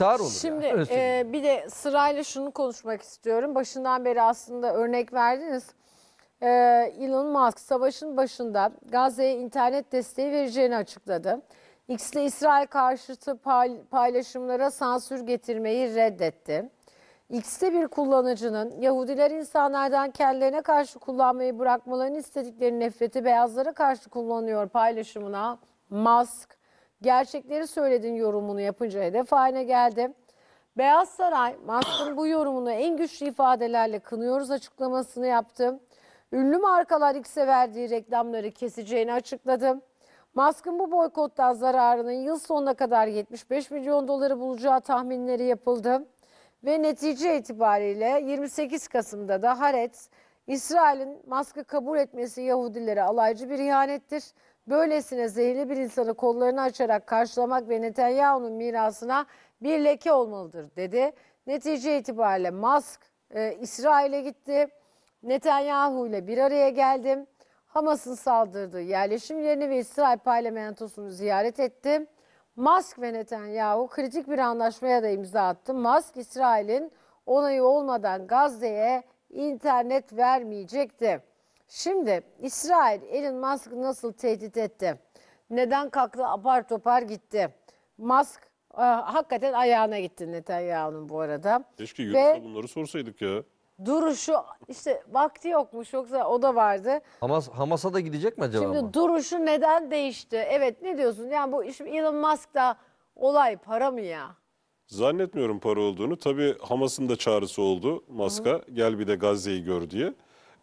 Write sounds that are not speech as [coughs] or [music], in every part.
iftihar olur. Şimdi yani, e, bir de sırayla şunu konuşmak istiyorum. Başından beri aslında örnek verdiniz. E, Elon Musk savaşın başında Gazze'ye internet desteği vereceğini açıkladı. X ile İsrail karşıtı paylaşımlara sansür getirmeyi reddetti. X'te bir kullanıcının Yahudiler insanlardan kendilerine karşı kullanmayı bırakmalarını istedikleri nefreti beyazlara karşı kullanıyor paylaşımına Musk gerçekleri söyledin yorumunu yapınca hedef haline geldi. Beyaz Saray Mask'ın bu yorumunu en güçlü ifadelerle kınıyoruz açıklamasını yaptı. Ünlü markalar X'e verdiği reklamları keseceğini açıkladı. Musk'ın bu boykottan zararının yıl sonuna kadar 75 milyon doları bulacağı tahminleri yapıldı. Ve netice itibariyle 28 Kasım'da da Haret, İsrail'in Musk'ı kabul etmesi Yahudilere alaycı bir ihanettir. Böylesine zehirli bir insanı kollarını açarak karşılamak ve Netanyahu'nun mirasına bir leke olmalıdır dedi. Netice itibariyle Musk e, İsrail'e gitti. Netanyahu ile bir araya geldim. Hamas'ın saldırdığı yerleşim yerini ve İsrail parlamentosunu ziyaret ettim. Musk ve Netanyahu kritik bir anlaşmaya da imza attı. Musk İsrail'in onayı olmadan Gazze'ye internet vermeyecekti. Şimdi İsrail Elon Musk nasıl tehdit etti? Neden kalktı apar topar gitti? Musk e, hakikaten ayağına gitti Netanyahu'nun bu arada. Keşke Ve bunları sorsaydık ya. duruşu işte vakti yokmuş yoksa o da vardı. Hamas Hamas'a da gidecek mi acaba? Şimdi duruşu neden değişti? Evet ne diyorsun? Yani bu şimdi Elon Musk da olay para mı ya? Zannetmiyorum para olduğunu. Tabii Hamas'ın da çağrısı oldu Musk'a. Gel bir de Gazze'yi gör diye.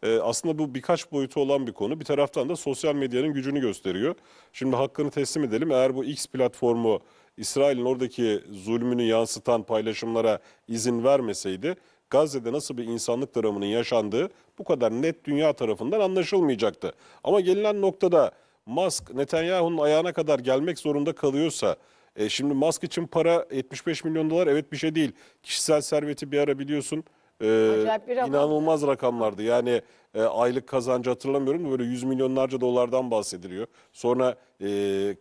E, aslında bu birkaç boyutu olan bir konu. Bir taraftan da sosyal medyanın gücünü gösteriyor. Şimdi hakkını teslim edelim. Eğer bu X platformu İsrail'in oradaki zulmünü yansıtan paylaşımlara izin vermeseydi Gazze'de nasıl bir insanlık dramının yaşandığı bu kadar net dünya tarafından anlaşılmayacaktı. Ama gelinen noktada Musk Netanyahu'nun ayağına kadar gelmek zorunda kalıyorsa e, şimdi Musk için para 75 milyon dolar evet bir şey değil. Kişisel serveti bir ara biliyorsun ee, bir inanılmaz rakamlardı. Yani e, aylık kazancı hatırlamıyorum da böyle yüz milyonlarca dolardan bahsediliyor. Sonra e,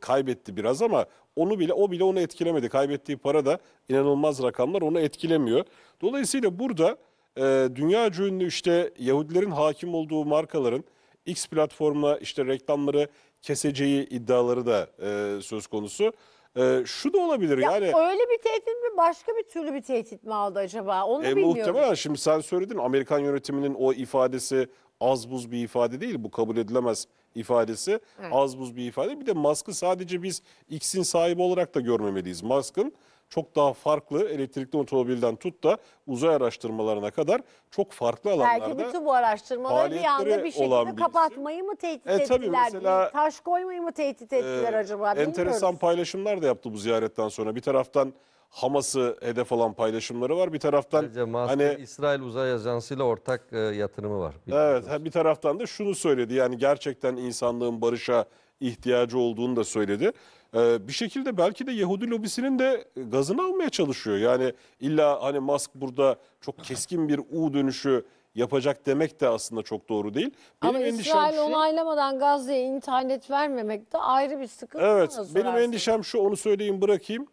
kaybetti biraz ama onu bile o bile onu etkilemedi. Kaybettiği para da inanılmaz rakamlar onu etkilemiyor. Dolayısıyla burada e, dünya ünlü işte Yahudilerin hakim olduğu markaların X platformuna işte reklamları keseceği iddiaları da e, söz konusu. Ee, şu da olabilir Ya yani. öyle bir tehdit mi başka bir türlü bir tehdit mi aldı acaba? Onu E, bilmiyorum. muhtemelen şimdi sen söyledin Amerikan yönetiminin o ifadesi az buz bir ifade değil bu kabul edilemez ifadesi az buz bir ifade. Bir de Musk'ı sadece biz X'in sahibi olarak da görmemeliyiz. Musk'ın çok daha farklı elektrikli otomobilden tut da uzay araştırmalarına kadar çok farklı alanlarda Belki bütün bu araştırmaları bir anda bir şekilde olan birisi. kapatmayı mı tehdit E, ettiler? mesela- taş koymayı mı tehdit e, ettiler Ee, acaba? Enteresan Bilmiyoruz. paylaşımlar da yaptı bu ziyaretten sonra. Bir taraftan Hamas'ı hedef alan paylaşımları var. Bir taraftan Ayrıca Musk'ın hani İsrail Uzay Ajansı ile ortak e, yatırımı var. Bilmiyorum. Evet, ha, bir taraftan da şunu söyledi. Yani gerçekten insanlığın barışa, ihtiyacı olduğunu da söyledi. Ee, bir şekilde belki de Yahudi lobisinin de gazını almaya çalışıyor. Yani illa hani Musk burada çok keskin bir U dönüşü yapacak demek de aslında çok doğru değil. Benim Ama endişem İsrail şu, onaylamadan Gazze'ye internet vermemek de ayrı bir sıkıntı. Evet, benim endişem şu onu söyleyeyim bırakayım.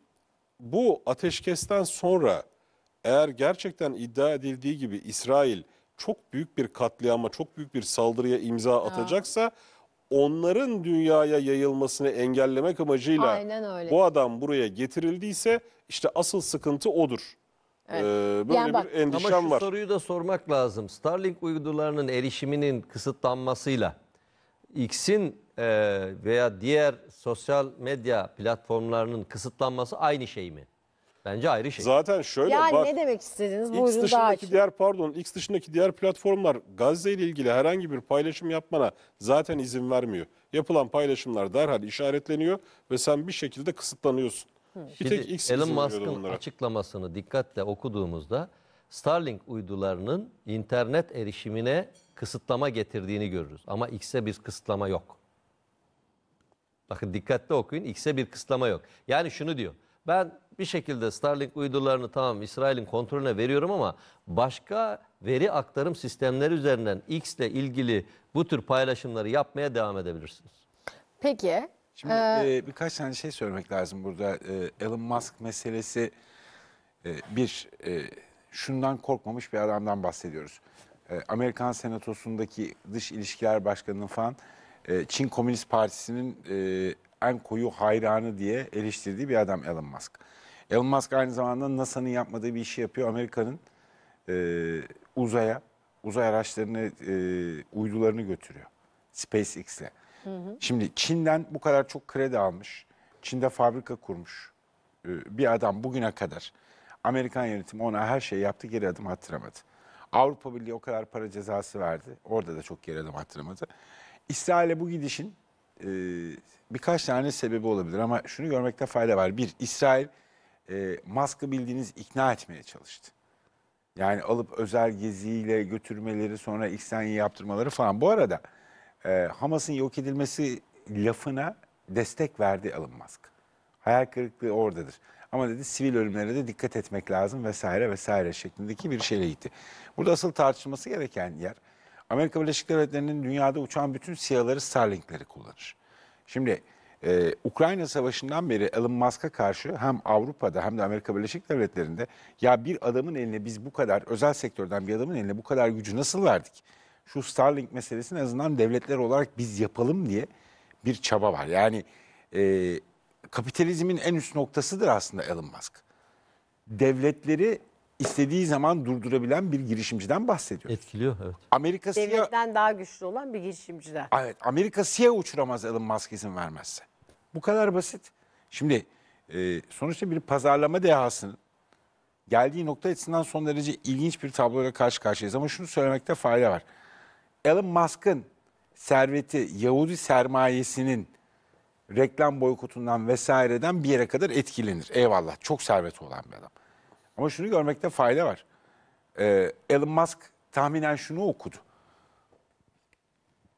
Bu ateşkesten sonra eğer gerçekten iddia edildiği gibi İsrail çok büyük bir katliama, çok büyük bir saldırıya imza atacaksa onların dünyaya yayılmasını engellemek amacıyla bu adam buraya getirildiyse işte asıl sıkıntı odur. Evet. Ee, böyle Yani bir var. Ama şu soruyu da sormak lazım. Starlink uydularının erişiminin kısıtlanmasıyla X'in e, veya diğer sosyal medya platformlarının kısıtlanması aynı şey mi? Bence ayrı şey. Zaten şöyle Yani bak ne demek istediğiniz? X dışındaki diğer pardon X dışındaki diğer platformlar Gazze ile ilgili herhangi bir paylaşım yapmana zaten izin vermiyor. Yapılan paylaşımlar derhal işaretleniyor ve sen bir şekilde kısıtlanıyorsun. Hmm. Bir tek Şimdi X Elon Musk'ın açıklamasını dikkatle okuduğumuzda Starlink uydularının internet erişimine kısıtlama getirdiğini görürüz. Ama X'e bir kısıtlama yok. Bakın dikkatli okuyun X'e bir kısıtlama yok. Yani şunu diyor ben bir şekilde Starlink uydularını tamam İsrail'in kontrolüne veriyorum ama başka veri aktarım sistemleri üzerinden X ile ilgili bu tür paylaşımları yapmaya devam edebilirsiniz. Peki. Şimdi ee... e, birkaç tane şey söylemek lazım burada. E, Elon Musk meselesi e, bir e, şundan korkmamış bir adamdan bahsediyoruz. E, Amerikan Senatosu'ndaki dış ilişkiler başkanının falan e, Çin Komünist Partisi'nin e, en koyu hayranı diye eleştirdiği bir adam Elon Musk. Elon Musk aynı zamanda NASA'nın yapmadığı bir işi yapıyor. Amerika'nın e, uzaya, uzay araçlarını, e, uydularını götürüyor. SpaceX'le. Şimdi Çin'den bu kadar çok kredi almış. Çin'de fabrika kurmuş e, bir adam bugüne kadar. Amerikan yönetimi ona her şeyi yaptı, geri adım hatırlamadı. Avrupa Birliği o kadar para cezası verdi. Orada da çok geri adım hatırlamadı. İsrail'e bu gidişin e, birkaç tane sebebi olabilir ama şunu görmekte fayda var. Bir, İsrail e, Musk'ı bildiğiniz ikna etmeye çalıştı. Yani alıp özel geziyle götürmeleri sonra İhsan'ı yaptırmaları falan. Bu arada e, Hamas'ın yok edilmesi lafına destek verdi Elon Musk. Hayal kırıklığı oradadır. Ama dedi sivil ölümlere de dikkat etmek lazım vesaire vesaire şeklindeki bir şeyle gitti. Burada asıl tartışılması gereken yer Amerika Birleşik Devletleri'nin dünyada uçan bütün siyaları Starlink'leri kullanır. Şimdi e, Ukrayna Savaşı'ndan beri Elon Musk'a karşı hem Avrupa'da hem de Amerika Birleşik Devletleri'nde ya bir adamın eline biz bu kadar özel sektörden bir adamın eline bu kadar gücü nasıl verdik? Şu Starlink meselesini en azından devletler olarak biz yapalım diye bir çaba var. Yani e, kapitalizmin en üst noktasıdır aslında Elon Musk. Devletleri istediği zaman durdurabilen bir girişimciden bahsediyoruz. Etkiliyor evet. Amerika siyah... Devletten daha güçlü olan bir girişimciden. Evet, Amerika siyah uçuramaz Elon Musk izin vermezse. Bu kadar basit. Şimdi e, sonuçta bir pazarlama dehasının geldiği nokta açısından son derece ilginç bir tabloyla karşı karşıyayız. Ama şunu söylemekte fayda var. Elon Musk'ın serveti Yahudi sermayesinin reklam boykotundan vesaireden bir yere kadar etkilenir. Eyvallah çok serveti olan bir adam. Ama şunu görmekte fayda var. Ee, Elon Musk tahminen şunu okudu.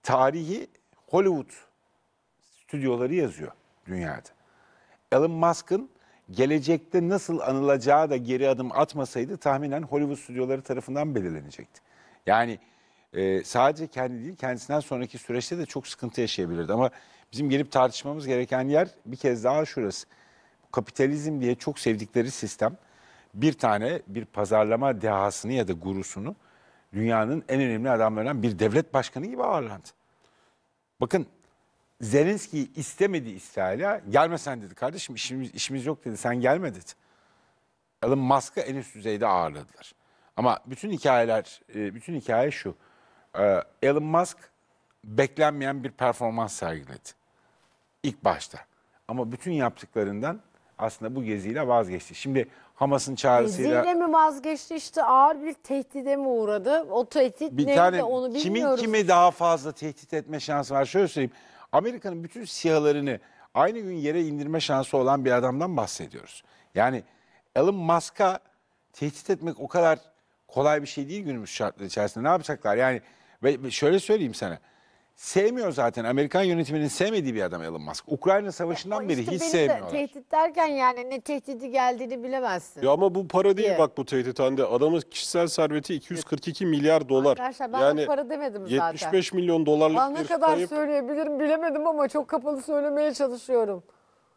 Tarihi Hollywood stüdyoları yazıyor dünyada. Elon Musk'ın gelecekte nasıl anılacağı da geri adım atmasaydı tahminen Hollywood stüdyoları tarafından belirlenecekti. Yani e, sadece kendi değil kendisinden sonraki süreçte de çok sıkıntı yaşayabilirdi. Ama bizim gelip tartışmamız gereken yer bir kez daha şurası. Kapitalizm diye çok sevdikleri sistem bir tane bir pazarlama dehasını ya da gurusunu dünyanın en önemli adamlarından bir devlet başkanı gibi ağırlandı. Bakın Zelenski istemedi İsrail'e. Gelme sen dedi kardeşim işimiz, işimiz yok dedi sen gelme dedi. Elon Musk'ı en üst düzeyde ağırladılar. Ama bütün hikayeler, e, bütün hikaye şu. E, Elon Musk beklenmeyen bir performans sergiledi. İlk başta. Ama bütün yaptıklarından aslında bu geziyle vazgeçti. Şimdi Hamas'ın e, çağrısıyla. Zirve mi vazgeçti işte ağır bir tehdide mi uğradı? O tehdit bir neydi tane, onu bilmiyoruz. Kimin kimi daha fazla tehdit etme şansı var? Şöyle söyleyeyim. Amerika'nın bütün siyahlarını aynı gün yere indirme şansı olan bir adamdan bahsediyoruz. Yani Elon Musk'a tehdit etmek o kadar kolay bir şey değil günümüz şartları içerisinde. Ne yapacaklar? Yani ve şöyle söyleyeyim sana sevmiyor zaten. Amerikan yönetiminin sevmediği bir adam Elon Musk. Ukrayna Savaşı'ndan beri hiç beni sevmiyorlar. Tehdit derken yani ne tehdidi geldiğini bilemezsin. Ya ama bu para değil Diye. bak bu tehdit Hande. Adamın kişisel serveti 242 milyar dolar. Arkadaşlar ben yani para demedim zaten. 75 milyon dolarlık Bana ah, ne kadar kayıp. söyleyebilirim bilemedim ama çok kapalı söylemeye çalışıyorum.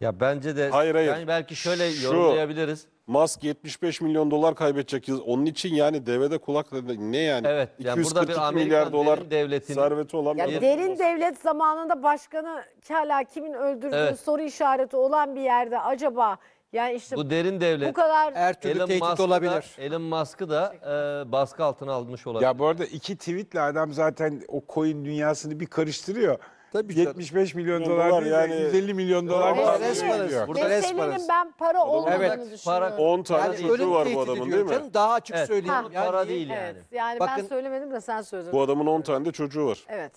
Ya bence de Hayır, hayır. yani belki şöyle Şu- yorumlayabiliriz. Musk 75 milyon dolar kaybedecek. Onun için yani devede kulak ne yani? Evet, yani burada bir 242 milyar Amerikan dolar derin serveti olan Ya bir derin devlet zamanında başkanı hala kimin öldürdüğü Evet. soru işareti olan bir yerde acaba yani işte bu, derin devlet. bu kadar Her türlü Elon tehdit Musk'ı olabilir. Da, Elon Musk'ı da e, baskı altına almış olabilir. Ya bu arada iki tweetle adam zaten o coin dünyasını bir karıştırıyor. Tabii 75 milyon Milyon dolar dolar değil yani. yani. 150 milyon dolar. Ama diyor. Burada res ben para olmadığını evet, düşünüyorum. para- 10 tane Yani çocuğu var bu tehdit adamın değil mi? canım? Daha açık Evet. söyleyeyim. Ha. Yani, Para değil yani. Evet yani ben söylemedim de sen söyledin. Bu adamın 10 tane de çocuğu var. Evet.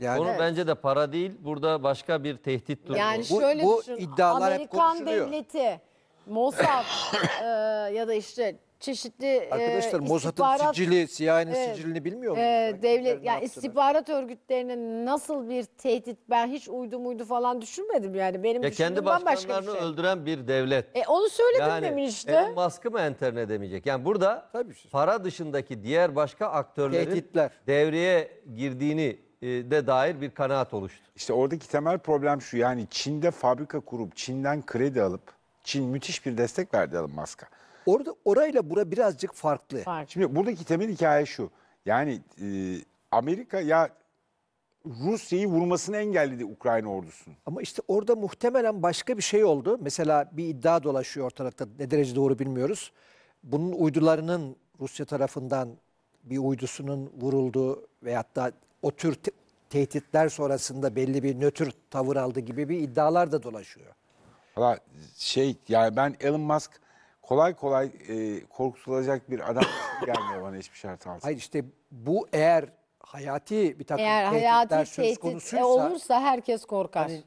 yani Onun bence de para değil. Burada başka bir tehdit duruyor. Yani Bu- şöyle bu düşün. iddialar hep Amerikan devleti, Mossad [coughs] e, ya da işte çeşitli Arkadaşlar e, Mossad'ın sicili, CIA'nin e, sicilini bilmiyor e, muyuz? E, devlet, yani istihbarat örgütlerinin nasıl bir tehdit ben hiç uydu muydu falan düşünmedim yani. Benim ya kendi başkanlarını bir şey. öldüren bir devlet. E, onu söyledim yani, demin işte. Elon Musk'ı mı enterine demeyecek? Yani burada Tabii şey. para dışındaki diğer başka aktörlerin Tehditler. devreye girdiğini e, de dair bir kanaat oluştu. İşte oradaki temel problem şu yani Çin'de fabrika kurup Çin'den kredi alıp Çin müthiş bir destek verdi Elon Musk'a. Orada orayla bura birazcık farklı. Farklı. Şimdi buradaki temel hikaye şu. Yani e, Amerika ya Rusya'yı vurmasını engelledi Ukrayna ordusunun. Ama işte orada muhtemelen başka bir şey oldu. Mesela bir iddia dolaşıyor ortalıkta. Ne derece doğru bilmiyoruz. Bunun uydularının Rusya tarafından bir uydusunun vurulduğu ve da o tür te tehditler sonrasında belli bir nötr tavır aldı gibi bir iddialar da dolaşıyor. Valla şey yani ben Elon Musk kolay kolay e, korkutulacak bir adam [coughs] gelmiyor bana hiçbir şart altında. Hayır işte bu eğer hayati bir takım Eğer tehditler hayati söz tehdit konusuysa e, olursa herkes korkar. Hani Kim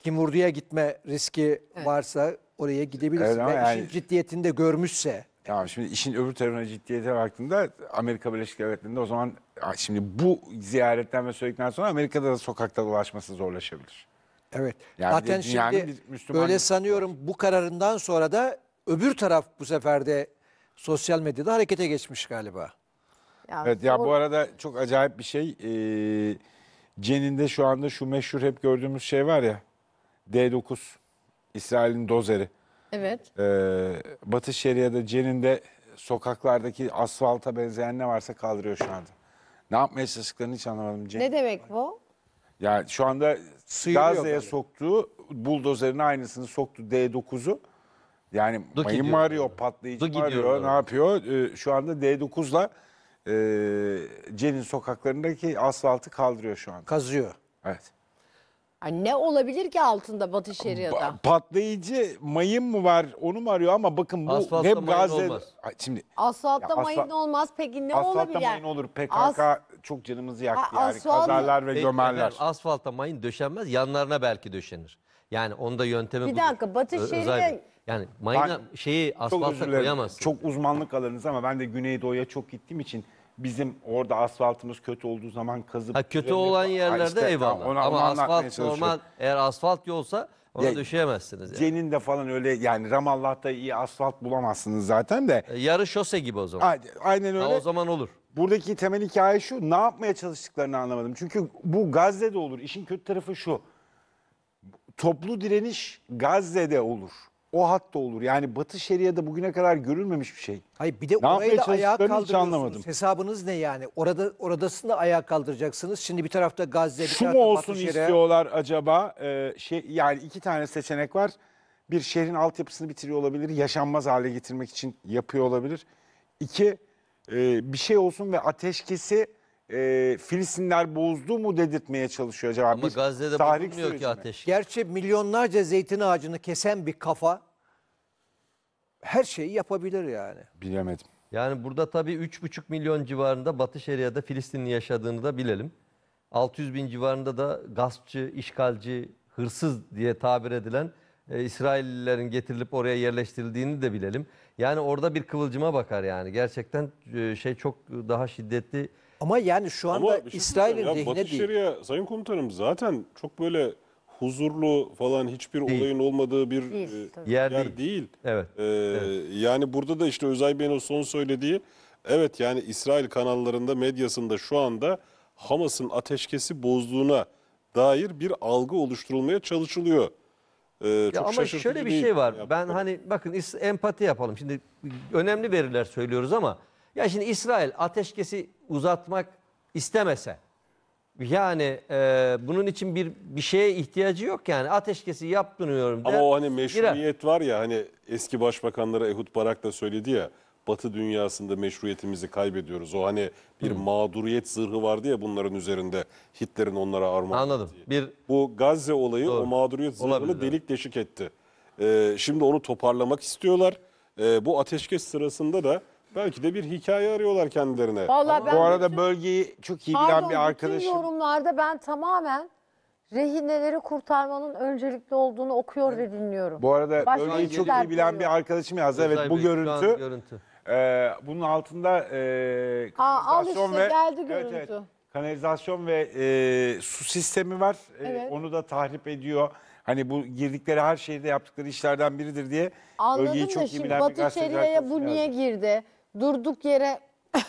Kimurdu'ya gitme riski varsa oraya gidebilirsin. Evet ama Ve yani- işin ciddiyetini de görmüşse Ya şimdi işin öbür tarafına ciddiyete baktığında Amerika Birleşik Devletleri'nde o zaman şimdi bu ziyaretten ve söyledikten sonra Amerika'da da sokakta dolaşması zorlaşabilir. evet. Yani bir Zaten şimdi bir Müslüman- böyle sanıyorum bu kararından sonra da Öbür taraf bu sefer de sosyal medyada harekete geçmiş galiba. Ya, Evet ya bu arada çok acayip bir şey. Ee, Cenin'de şu anda şu meşhur hep gördüğümüz şey var ya. D9 İsrail'in dozeri. Evet. Ee, Batı Şeria'da Cenin'de sokaklardaki asfalta benzeyen ne varsa kaldırıyor şu anda. Ne yapmaya çalıştıklarını hiç anlamadım. Cenin. Ne demek bu? Yani şu anda Gazze'ye böyle. soktuğu buldozerin aynısını soktu D9'u. Yani Duki mayın mı diyor. arıyor, patlayıcı mı Duki diyor arıyor, ne orada. yapıyor? Ee, şu anda D9'la e, Cenin sokaklarındaki asfaltı kaldırıyor şu anda. Kazıyor. Evet. Ay ne olabilir ki altında Batı Şeria'da? Pa- patlayıcı mayın mı var onu mu arıyor ama bakın bu Asfaltta hep mayın Gazze... olmaz. Şimdi Asfaltta Ya mayın olmaz peki ne asfaltta olabilir? mayın olur PKK As- çok canımızı yaktı Ha, yani asfalt- kazarlar ve gömerler. efendim, Asfalta mayın döşenmez. Yanlarına belki döşenir. Yani onda yöntemi Bir budur. Batı Ö- Şeria özellikle. Yani mayına Ben- şeyi Çok asfalta koyamazsın. Çok uzmanlık alanınız ama ben de Güneydoğu'ya çok gittiğim için bizim orada asfaltımız kötü olduğu zaman kazıp... Ha kötü düzenliyor. olan yerlerde işte, eyvallah. ona- Ama onu asfalt normal eğer asfalt yolsa ona Ya- düşemezsiniz. Yani. Cenin de falan öyle yani Ramallah'ta iyi asfalt bulamazsınız zaten de. E, yarı şose gibi o zaman. A- Aynen öyle. Ha, o zaman olur. Buradaki temel hikaye şu. Ne yapmaya çalıştıklarını anlamadım. Çünkü bu Gazze'de olur. İşin kötü tarafı şu. Toplu direniş Gazze'de olur o hat da olur. Yani Batı şeriyada bugüne kadar görülmemiş bir şey. Hayır bir de ne orayı da ayağa kaldırıyorsunuz. Hesabınız ne yani? Orada oradasını ayağa kaldıracaksınız. Şimdi bir tarafta Gazze, bir Şu tarafta mu olsun Batı şeria. istiyorlar acaba? Ee, şey, yani iki tane seçenek var. Bir şehrin altyapısını bitiriyor olabilir. Yaşanmaz hale getirmek için yapıyor olabilir. İki e, bir şey olsun ve ateşkesi e, Filistinler bozdu mu dedirtmeye çalışıyor acaba? Ama bir Gazze'de tahrik bulunmuyor ki sürecine. ateş. Gerçi milyonlarca zeytin ağacını kesen bir kafa her şeyi yapabilir yani. Bilemedim. Yani burada tabii 3,5 milyon civarında Batı Şeria'da Filistinli yaşadığını da bilelim. 600 bin civarında da gaspçı, işgalci, hırsız diye tabir edilen e, İsraillilerin getirilip oraya yerleştirildiğini de bilelim. Yani orada bir kıvılcıma bakar yani. Gerçekten e, şey çok daha şiddetli ama yani şu anda Ama şey İsrail'in söyleyeyim ya, Batı değil. Şeria, Sayın Komutanım zaten çok böyle huzurlu falan hiçbir Değil. olayın olmadığı bir Değil, e, yer, Yer değil. Evet. Ee, Yani burada da işte Özay Bey'in o son söylediği evet yani İsrail kanallarında medyasında şu anda Hamas'ın ateşkesi bozduğuna dair bir algı oluşturulmaya çalışılıyor. Ee, çok ama şöyle bir değil. şey var. Ya, ben hani bakın empati yapalım. Şimdi önemli veriler söylüyoruz ama ya şimdi İsrail ateşkesi uzatmak istemese yani e, bunun için bir bir şeye ihtiyacı yok yani ateşkesi yaptırmıyorum. Ama o hani meşruiyet var ya hani eski başbakanlara Ehud Barak da söyledi ya Batı dünyasında meşruiyetimizi kaybediyoruz. O hani bir Hı. Hmm. mağduriyet zırhı vardı ya bunların üzerinde Hitler'in onlara armağan Anladım. Diye. Bir bu Gazze olayı Doğru. o mağduriyet zırhını Olabilir, delik deşik etti. Ee, şimdi onu toparlamak istiyorlar. Ee, bu ateşkes sırasında da Belki de bir hikaye arıyorlar kendilerine. Vallahi ben Bu arada bütün- şey- bölgeyi çok iyi bilen Pardon, bütün bir arkadaşım. yorumlarda ben tamamen rehineleri kurtarmanın öncelikli olduğunu okuyor ve dinliyorum. Bu arada Başka bölgeyi çok iyi şey bilen bir arkadaşım yazdı. Evet bu görüntü. görüntü. e, bunun altında e, Aa, işte kanalizasyon ve geldi görüntü. Evet, evet. kanalizasyon ve e, su sistemi var. E, Evet. onu da tahrip ediyor. Hani bu girdikleri her şeyde yaptıkları işlerden biridir diye. Anladım da şimdi Batı gazeteci Şeria'ya bu niye girdi? durduk yere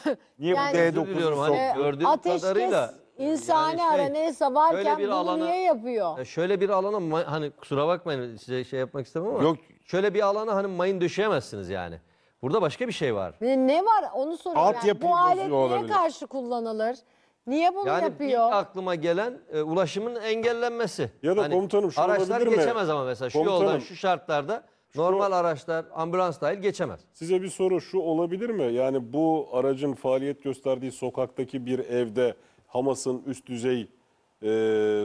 [laughs] Niye Yani- Özür D9'u diliyorum, sok? Hani ee, ateşkes kadarıyla, insani yani şey, ara neyse varken böyle bir bunu alana- niye yapıyor? şöyle bir alana hani kusura bakmayın size şey yapmak istemem ama Yok. şöyle bir alana hani mayın döşeyemezsiniz yani. Burada başka bir şey var. Ne, ne var onu soruyorum. Yani. Altyapıyı Bu alet niye olabilir. karşı kullanılır? Niye bunu Yani yapıyor? ilk aklıma gelen e, ulaşımın engellenmesi. Ya da hani komutanım şu araçlar olabilir mi? geçemez ama mesela şu Komutanım. yoldan şu şartlarda Normal araçlar ambulans dahil geçemez. Size bir soru şu olabilir mi? Yani bu aracın faaliyet gösterdiği sokaktaki bir evde Hamas'ın üst düzey e,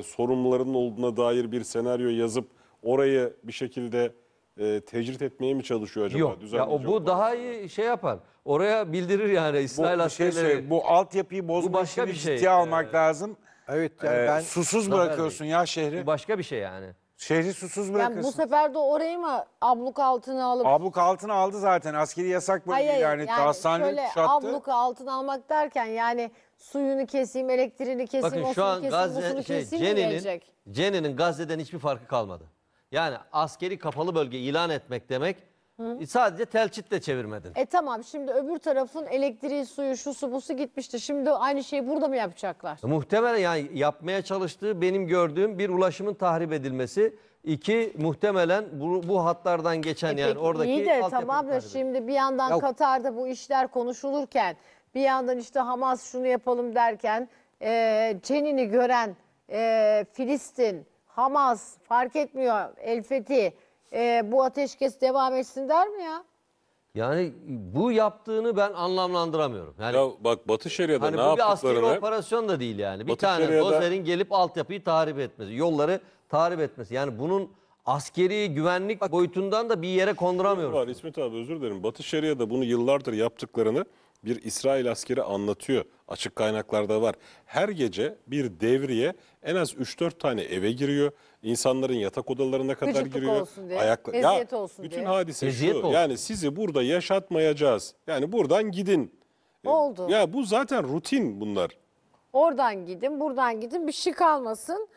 sorumlularının olduğuna dair bir senaryo yazıp orayı bir şekilde e, tecrit etmeye mi çalışıyor acaba? Yok. Ya o, bu olan? daha iyi şey yapar. Oraya bildirir yani Bu, İsrail bir şey askerleri. söyleyeyim, bu altyapıyı bozma başka bir şey. ciddiye almak lazım. Evet yani Ee, ben susuz bırakıyorsun ya şehri. bu başka bir şey yani. Şehri susuz bırakırsın. Yani bu sefer de orayı mı abluk altına alıp... Abluk altına aldı zaten. Askeri yasak bölge hayır, ilan etti. Yani Hastane şöyle kuşattı. abluk altına almak derken yani suyunu keseyim, elektriğini keseyim, Bakın şu an keseyim, Gazze, şey, Cenin'in Cenin'in Gazze'den hiçbir farkı kalmadı. Yani askeri kapalı bölge ilan etmek demek Hı. E, sadece telçitle çevirmedin. E tamam şimdi öbür tarafın elektriği, suyu, şu şusu, busu gitmişti. Şimdi aynı şeyi burada mı yapacaklar? E, muhtemelen yani yapmaya çalıştığı benim gördüğüm bir ulaşımın tahrip edilmesi. İki muhtemelen bu, bu hatlardan geçen E yani peki, oradaki iyi de tamam da şimdi bir yandan Ya- Katar'da bu işler konuşulurken bir yandan işte Hamas şunu yapalım derken e, Çenin'i gören e, Filistin, Hamas fark etmiyor El Fethi e, bu ateşkes devam etsin der mi ya? Yani bu yaptığını ben anlamlandıramıyorum. Yani ya bak Batı Şeria'da hani ne bu bir askeri operasyon da değil yani. Bir Batı tane Şeria'da- dozerin gelip altyapıyı tahrip etmesi, yolları tahrip etmesi. Yani bunun askeri güvenlik boyutundan da bir yere konduramıyorum. var İsmet abi özür dilerim. Batı Şeria'da bunu yıllardır yaptıklarını bir İsrail askeri anlatıyor. Açık kaynaklarda var. Her gece bir devriye en az 3-4 tane eve giriyor. İnsanların yatak odalarına kadar Gıcıklık giriyor. olsun diye, Ayakla- eziyet olsun bütün diye. hadise Eziyet şu. olsun. Yani sizi burada yaşatmayacağız. Yani buradan gidin. E, Oldu. Ya bu zaten rutin bunlar. Oradan gidin, buradan gidin bir şey kalmasın.